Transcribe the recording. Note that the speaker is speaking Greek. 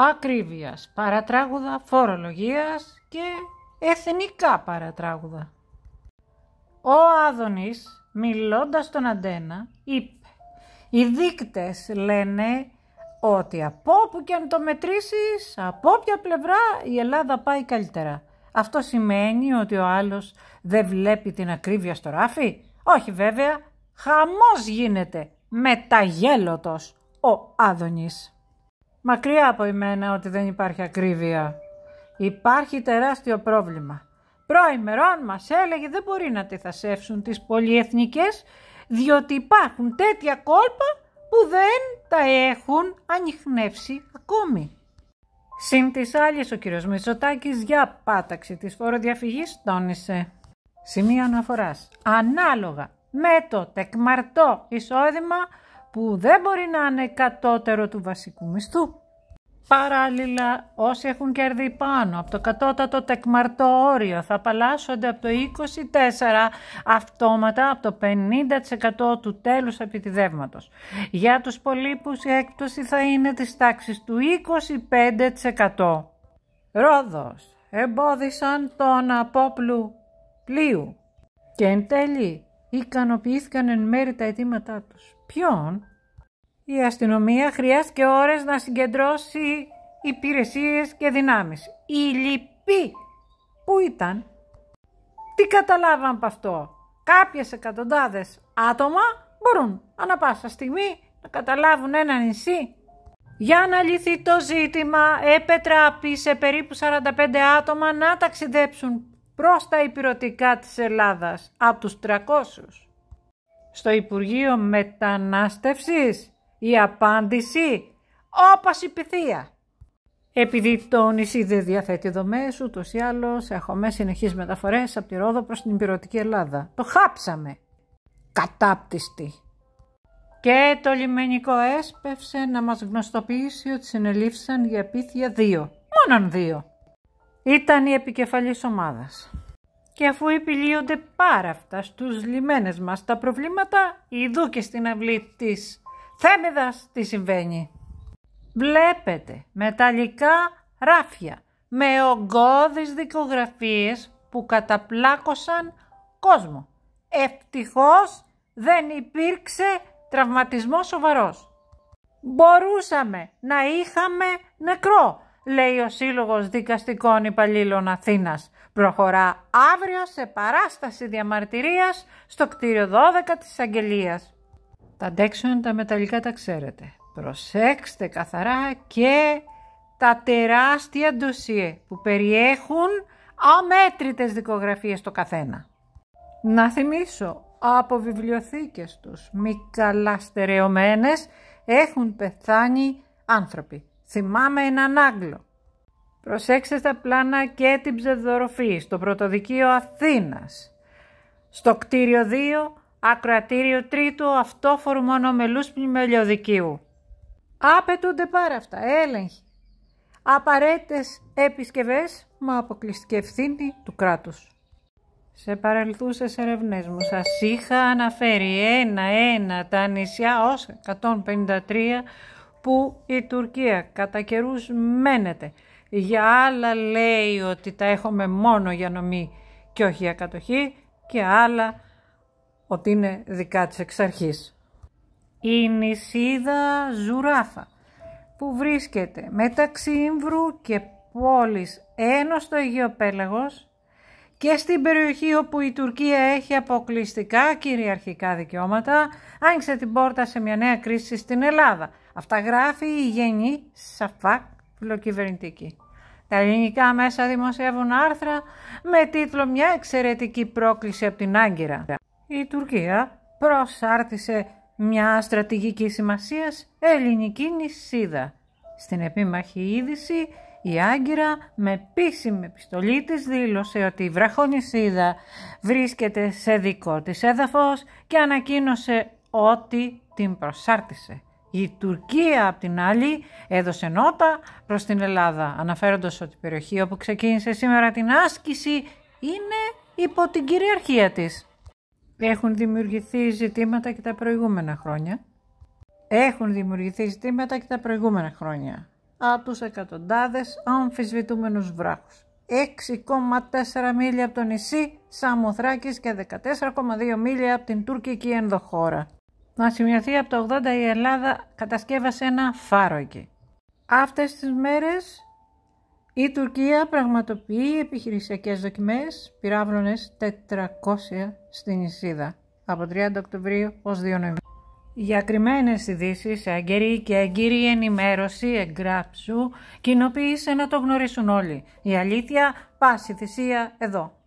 ακρίβειας, παρατράγουδα φορολογίας και εθνικά παρατράγουδα. Ο Άδωνης, μιλώντας στον Αντένα, είπε «Οι δείκτες λένε ότι από όπου και αν το μετρήσεις, από όποια πλευρά η Ελλάδα πάει καλύτερα. Αυτό σημαίνει ότι ο άλλος δεν βλέπει την ακρίβεια στο ράφι. Όχι βέβαια, χαμός γίνεται, μεταγέλωτος ο Άδωνης». Μακριά από εμένα ότι δεν υπάρχει ακρίβεια. Υπάρχει τεράστιο πρόβλημα. Προημερών μας έλεγε δεν μπορεί να τεθασεύσουν τις πολυεθνικές διότι υπάρχουν τέτοια κόλπα που δεν τα έχουν ανοιχνεύσει ακόμη. Συν τις άλλες ο κύριος Μητσοτάκης για πάταξη της φοροδιαφυγής τόνισε. Σημείο αναφοράς. Ανάλογα με το τεκμαρτό εισόδημα που δεν μπορεί να είναι κατώτερο του βασικού μισθού. Παράλληλα, όσοι έχουν κέρδη πάνω από το κατώτατο τεκμαρτό όριο θα απαλλάσσονται από το 24 αυτόματα από το 50% του τέλους επιτιδεύματος. Για τους πολύπους η έκπτωση θα είναι της τάξης του 25%. Ρόδος εμπόδισαν τον απόπλου πλοίου και εν τέλει ικανοποιήθηκαν εν μέρη τα αιτήματά τους. Ποιον? Η αστυνομία χρειάστηκε ώρες να συγκεντρώσει υπηρεσίες και δυνάμεις. Οι λοιποί που ήταν, τι καταλάβαν από αυτό. Κάποιες εκατοντάδες άτομα μπορούν ανά πάσα στιγμή να καταλάβουν ένα νησί. Για να λυθεί το ζήτημα, επετράπη σε περίπου 45 άτομα να ταξιδέψουν προς τα υπηρετικά της Ελλάδας από τους 300. Στο Υπουργείο Μετανάστευσης η απάντηση οπως η πυθία. Επειδή το νησί δεν διαθέτει δομές, ούτως ή άλλως έχουμε συνεχείς μεταφορές από τη Ρόδο προς την Υπηρετική Ελλάδα. Το χάψαμε. Κατάπτυστη. Και το λιμενικό έσπευσε να μας γνωστοποιήσει ότι συνελήφθησαν για πίθια δύο. Μόνον δύο. Ήταν η επικεφαλής ομάδας. Και αφού επιλύονται πάρα αυτά στους λιμένες μας τα προβλήματα, ειδού και στην αυλή της Θέμηδας τι συμβαίνει. Βλέπετε μεταλλικά ράφια με ογκώδεις δικογραφίες που καταπλάκωσαν κόσμο. Ευτυχώς δεν υπήρξε τραυματισμός σοβαρός. Μπορούσαμε να είχαμε νεκρό, λέει ο Σύλλογος Δικαστικών Υπαλλήλων Αθήνας. Προχωρά αύριο σε παράσταση διαμαρτυρίας στο κτίριο 12 της Αγγελίας. Τα αντέξουν τα μεταλλικά τα ξέρετε. Προσέξτε καθαρά και τα τεράστια ντοσίε που περιέχουν αμέτρητες δικογραφίες το καθένα. Να θυμίσω, από βιβλιοθήκες τους μη καλά έχουν πεθάνει άνθρωποι. Θυμάμαι έναν Άγγλο. Προσέξτε τα πλάνα και την ψευδοροφή στο πρωτοδικείο Αθήνας. Στο κτίριο 2 Ακροατήριο τρίτο αυτόφορου μονομελούς πνημελιοδικίου. Απαιτούνται πάρα αυτά, έλεγχοι. Απαραίτητες επισκευές, με αποκλειστική ευθύνη του κράτους. Σε παρελθούσες ερευνές μου σας είχα αναφέρει ένα-ένα τα νησιά ως 153 που η Τουρκία κατά καιρούς μένεται. Για άλλα λέει ότι τα έχουμε μόνο για νομή και όχι για κατοχή και άλλα ότι είναι δικά της εξ αρχής. Η νησίδα Ζουράφα που βρίσκεται μεταξύ Ήμβρου και πόλης ενώ στο Αιγαίο και στην περιοχή όπου η Τουρκία έχει αποκλειστικά κυριαρχικά δικαιώματα άνοιξε την πόρτα σε μια νέα κρίση στην Ελλάδα. Αυτά γράφει η Γενή Σαφάκ Φιλοκυβερνητική. Τα ελληνικά μέσα δημοσιεύουν άρθρα με τίτλο «Μια εξαιρετική πρόκληση από την Άγκυρα» η Τουρκία προσάρτησε μια στρατηγική σημασίας ελληνική νησίδα. Στην επίμαχη είδηση η Άγκυρα με επίσημη επιστολή της δήλωσε ότι η βραχονησίδα βρίσκεται σε δικό της έδαφος και ανακοίνωσε ότι την προσάρτησε. Η Τουρκία, απ' την άλλη, έδωσε νότα προς την Ελλάδα, αναφέροντας ότι η περιοχή όπου ξεκίνησε σήμερα την άσκηση είναι υπό την κυριαρχία της. Έχουν δημιουργηθεί ζητήματα και τα προηγούμενα χρόνια. Έχουν δημιουργηθεί ζητήματα και τα προηγούμενα χρόνια. Από τους εκατοντάδες αμφισβητούμενους βράχους. 6,4 μίλια από το νησί Σαμοθράκης και 14,2 μίλια από την τουρκική ενδοχώρα. Να σημειωθεί από το 80 η Ελλάδα κατασκεύασε ένα φάρο εκεί. Αυτές τις μέρες η Τουρκία πραγματοποιεί επιχειρησιακές δοκιμές πυράβλωνες 400 στην Ισίδα από 30 Οκτωβρίου ως 2 Νοεμβρίου. Για κρυμμένες ειδήσει, έγκαιρη και έγκυρη ενημέρωση, εγγράψου, κοινοποίησε να το γνωρίσουν όλοι. Η αλήθεια, πάση θυσία, εδώ.